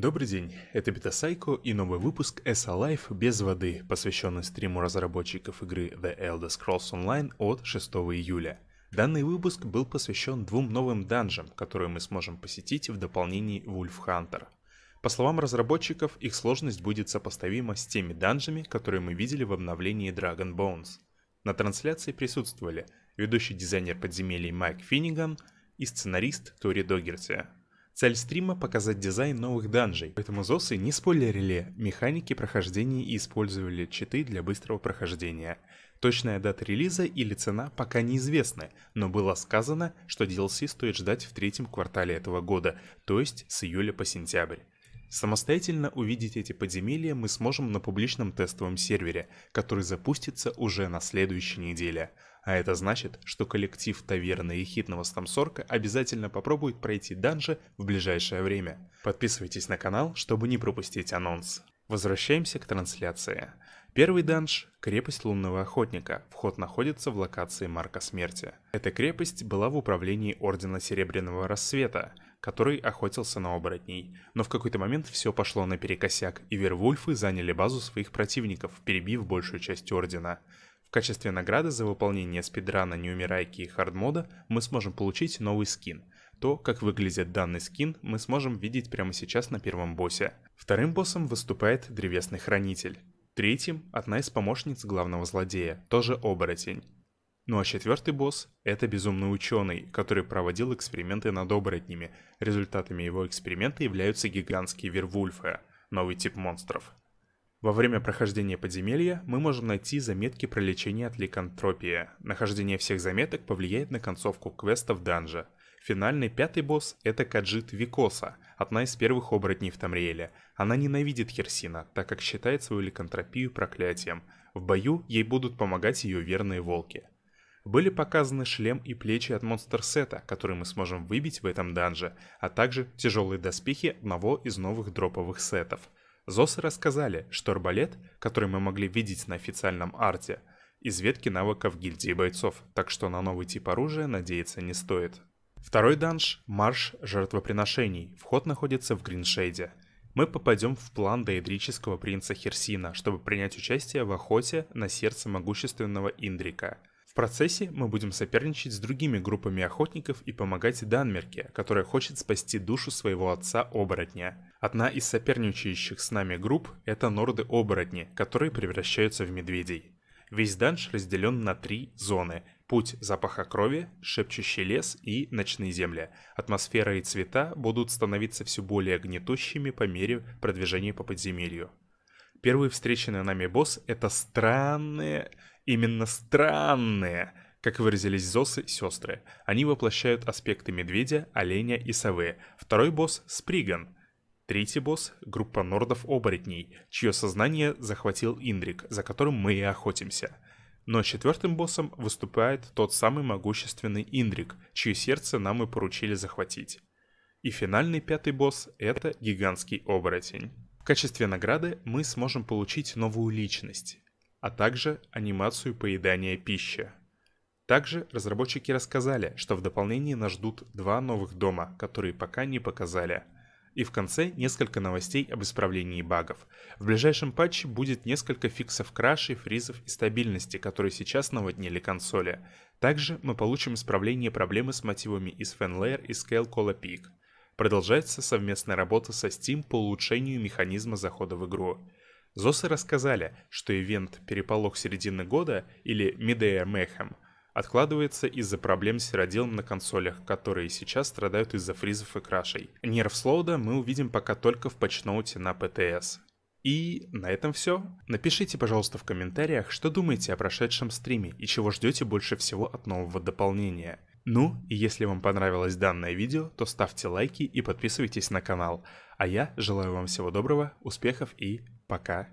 Добрый день, это Бетасайко и новый выпуск ESA Life без воды, посвященный стриму разработчиков игры The Elder Scrolls Online от 6 июля. Данный выпуск был посвящен двум новым данжам, которые мы сможем посетить в дополнении Wolf Hunter. По словам разработчиков, их сложность будет сопоставима с теми данжами, которые мы видели в обновлении Dragon Bones. На трансляции присутствовали ведущий дизайнер подземелий Майк Финниган и сценарист Тори Догерти, Цель стрима — показать дизайн новых данжей, поэтому ЗОСы не спойлерили механики прохождения и использовали читы для быстрого прохождения. Точная дата релиза или цена пока неизвестны, но было сказано, что DLC стоит ждать в третьем квартале этого года, то есть с июля по сентябрь. Самостоятельно увидеть эти подземелья мы сможем на публичном тестовом сервере, который запустится уже на следующей неделе. А это значит, что коллектив таверны и хитного Стамсорка обязательно попробует пройти данжи в ближайшее время. Подписывайтесь на канал, чтобы не пропустить анонс. Возвращаемся к трансляции. Первый данж – крепость лунного охотника. Вход находится в локации Марка Смерти. Эта крепость была в управлении Ордена Серебряного Рассвета – который охотился на оборотней. Но в какой-то момент все пошло наперекосяк, и вервульфы заняли базу своих противников, перебив большую часть Ордена. В качестве награды за выполнение спидрана Неумирайки и Хардмода мы сможем получить новый скин – то, как выглядит данный скин, мы сможем видеть прямо сейчас на первом боссе. Вторым боссом выступает Древесный Хранитель. Третьим – одна из помощниц главного злодея, тоже оборотень. Ну а четвертый босс — это безумный ученый, который проводил эксперименты над оборотнями. Результатами его эксперимента являются гигантские вервульфы, новый тип монстров. Во время прохождения подземелья мы можем найти заметки про лечение от ликантропии. Нахождение всех заметок повлияет на концовку квеста в данже. Финальный пятый босс — это Каджит Викоса, одна из первых оборотней в Тамриэле. Она ненавидит Херсина, так как считает свою ликантропию проклятием. В бою ей будут помогать ее верные волки — были показаны шлем и плечи от монстр-сета, который мы сможем выбить в этом данже, а также тяжелые доспехи одного из новых дроповых сетов. Зосы рассказали, что арбалет, который мы могли видеть на официальном арте, из ветки навыков гильдии бойцов, так что на новый тип оружия надеяться не стоит. Второй данж – марш жертвоприношений. Вход находится в Гриншейде. Мы попадем в план доэдрического принца Херсина, чтобы принять участие в охоте на сердце могущественного Индрика процессе мы будем соперничать с другими группами охотников и помогать Данмерке, которая хочет спасти душу своего отца-оборотня. Одна из соперничающих с нами групп – это норды-оборотни, которые превращаются в медведей. Весь данж разделен на три зоны – путь запаха крови, шепчущий лес и ночные земли. Атмосфера и цвета будут становиться все более гнетущими по мере продвижения по подземелью. Первые встреченные нами босс — это странные, именно странные, как выразились Зосы, сестры. Они воплощают аспекты медведя, оленя и совы. Второй босс — Сприган. Третий босс — группа нордов-оборотней, чье сознание захватил Индрик, за которым мы и охотимся. Но четвертым боссом выступает тот самый могущественный Индрик, чье сердце нам и поручили захватить. И финальный пятый босс — это гигантский оборотень качестве награды мы сможем получить новую личность, а также анимацию поедания пищи. Также разработчики рассказали, что в дополнении нас ждут два новых дома, которые пока не показали. И в конце несколько новостей об исправлении багов. В ближайшем патче будет несколько фиксов крашей, фризов и стабильности, которые сейчас наводнили консоли. Также мы получим исправление проблемы с мотивами из FanLayer и Scale Cola Peak. Продолжается совместная работа со Steam по улучшению механизма захода в игру. ЗОСы рассказали, что ивент «Переполох середины года» или «Midea Mayhem» откладывается из-за проблем с сероделом на консолях, которые сейчас страдают из-за фризов и крашей. Нерв Слоуда мы увидим пока только в патчноуте на ПТС. И на этом все. Напишите, пожалуйста, в комментариях, что думаете о прошедшем стриме и чего ждете больше всего от нового дополнения. Ну, и если вам понравилось данное видео, то ставьте лайки и подписывайтесь на канал. А я желаю вам всего доброго, успехов и пока!